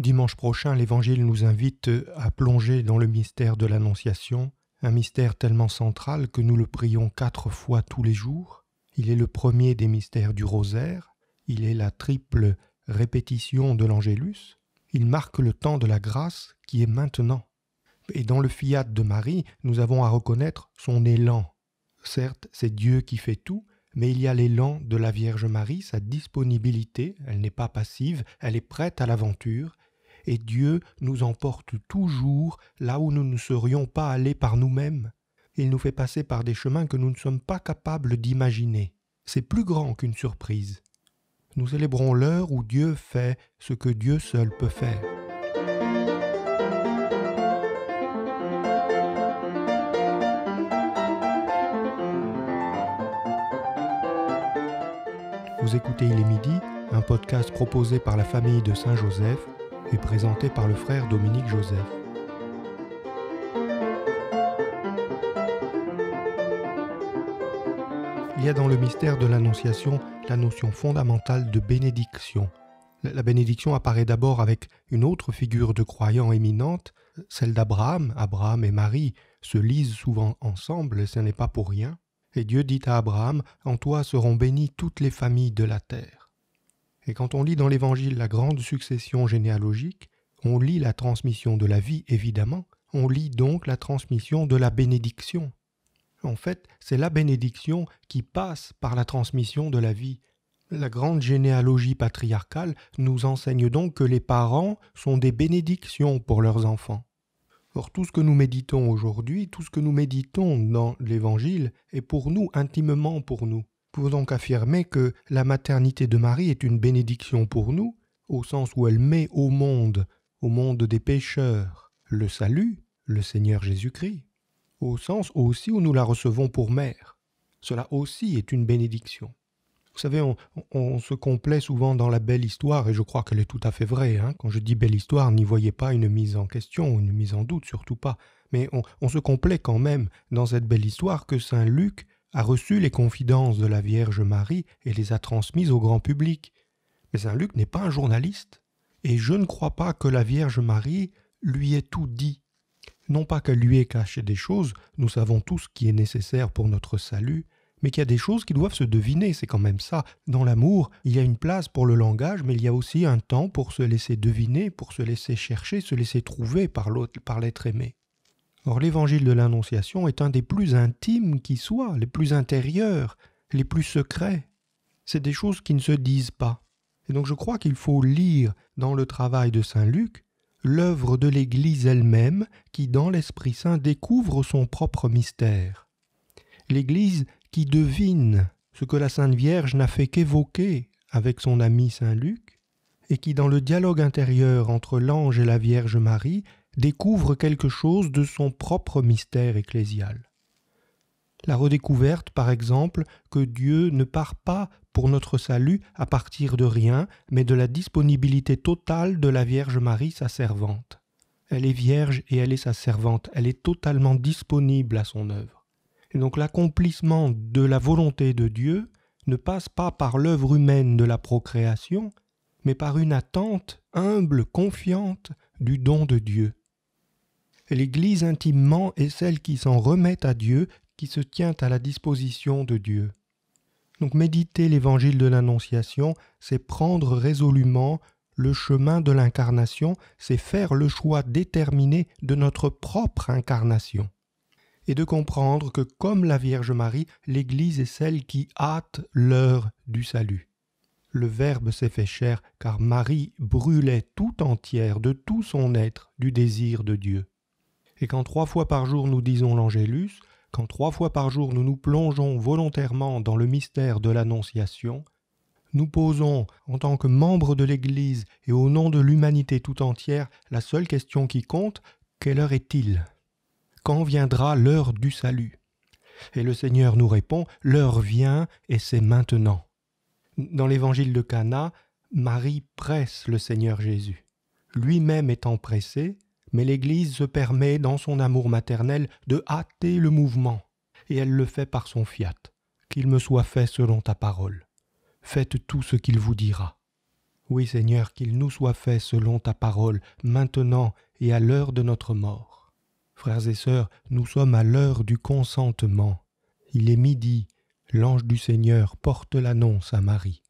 Dimanche prochain, l'Évangile nous invite euh, à plonger dans le mystère de l'Annonciation, un mystère tellement central que nous le prions quatre fois tous les jours. Il est le premier des mystères du rosaire, il est la triple répétition de l'Angélus, il marque le temps de la grâce qui est maintenant. Et dans le fiat de Marie, nous avons à reconnaître son élan. Certes, c'est Dieu qui fait tout, mais il y a l'élan de la Vierge Marie, sa disponibilité, elle n'est pas passive, elle est prête à l'aventure, et Dieu nous emporte toujours là où nous ne serions pas allés par nous-mêmes. Il nous fait passer par des chemins que nous ne sommes pas capables d'imaginer. C'est plus grand qu'une surprise. Nous célébrons l'heure où Dieu fait ce que Dieu seul peut faire. Vous écoutez Il est midi, un podcast proposé par la famille de Saint-Joseph est présenté par le frère Dominique Joseph. Il y a dans le mystère de l'Annonciation la notion fondamentale de bénédiction. La bénédiction apparaît d'abord avec une autre figure de croyant éminente, celle d'Abraham. Abraham et Marie se lisent souvent ensemble, ce n'est pas pour rien. Et Dieu dit à Abraham, En toi seront bénies toutes les familles de la terre. Et quand on lit dans l'Évangile la grande succession généalogique, on lit la transmission de la vie, évidemment, on lit donc la transmission de la bénédiction. En fait, c'est la bénédiction qui passe par la transmission de la vie. La grande généalogie patriarcale nous enseigne donc que les parents sont des bénédictions pour leurs enfants. Or tout ce que nous méditons aujourd'hui, tout ce que nous méditons dans l'Évangile est pour nous intimement pour nous pour donc affirmer que la maternité de Marie est une bénédiction pour nous, au sens où elle met au monde, au monde des pécheurs, le salut, le Seigneur Jésus-Christ, au sens aussi où nous la recevons pour mère. Cela aussi est une bénédiction. Vous savez, on, se complaît souvent dans la belle histoire, et je crois qu'elle est tout à fait vraie. Hein. Quand je dis belle histoire, n'y voyez pas une mise en question, une mise en doute, surtout pas. Mais on, on se complaît quand même dans cette belle histoire que Saint Luc a reçu les confidences de la Vierge Marie et les a transmises au grand public. Mais Saint Luc n'est pas un journaliste, et je ne crois pas que la Vierge Marie lui ait tout dit. Non pas qu'elle lui ait caché des choses, nous savons tout ce qui est nécessaire pour notre salut, mais qu'il y a des choses qui doivent se deviner, c'est quand même ça. Dans l'amour, il y a une place pour le langage, mais il y a aussi un temps pour se laisser deviner, pour se laisser chercher, se laisser trouver par l'autre, par l'être aimé. Or l'évangile de l'Annonciation est un des plus intimes qui soit, les plus intérieurs, les plus secrets. C'est des choses qui ne se disent pas. Et donc je crois qu'il faut lire dans le travail de Saint Luc l'œuvre de l'Église elle-même qui, dans l'Esprit Saint, découvre son propre mystère. L'Église qui devine ce que la Sainte Vierge n'a fait qu'évoquer avec son ami Saint Luc, et qui, dans le dialogue intérieur entre l'ange et la Vierge Marie, découvre quelque chose de son propre mystère ecclésial. La redécouverte, par exemple, que Dieu ne part pas pour notre salut à partir de rien, mais de la disponibilité totale de la Vierge Marie, sa servante. Elle est vierge et elle est sa servante, elle est totalement disponible à son œuvre. Et donc l'accomplissement de la volonté de Dieu ne passe pas par l'œuvre humaine de la procréation, mais par une attente humble, confiante du don de Dieu l'Église intimement est celle qui s'en remet à Dieu, qui se tient à la disposition de Dieu. Donc méditer l'évangile de l'Annonciation, c'est prendre résolument le chemin de l'incarnation, c'est faire le choix déterminé de notre propre incarnation, et de comprendre que comme la Vierge Marie, l'Église est celle qui hâte l'heure du salut. Le Verbe s'est fait chair, car Marie brûlait tout entière de tout son être du désir de Dieu et quand trois fois par jour nous disons l'Angélus, quand trois fois par jour nous nous plongeons volontairement dans le mystère de l'Annonciation, nous posons, en tant que membres de l'Église et au nom de l'humanité tout entière, la seule question qui compte, quelle heure est-il Quand viendra l'heure du salut Et le Seigneur nous répond, l'heure vient et c'est maintenant. Dans l'évangile de Cana, Marie presse le Seigneur Jésus. Lui-même étant pressé, mais l'Église se permet dans son amour maternel de hâter le mouvement, et elle le fait par son fiat. Qu'il me soit fait selon ta parole. Faites tout ce qu'il vous dira. Oui Seigneur, qu'il nous soit fait selon ta parole, maintenant et à l'heure de notre mort. Frères et sœurs, nous sommes à l'heure du consentement. Il est midi, l'ange du Seigneur porte l'annonce à Marie.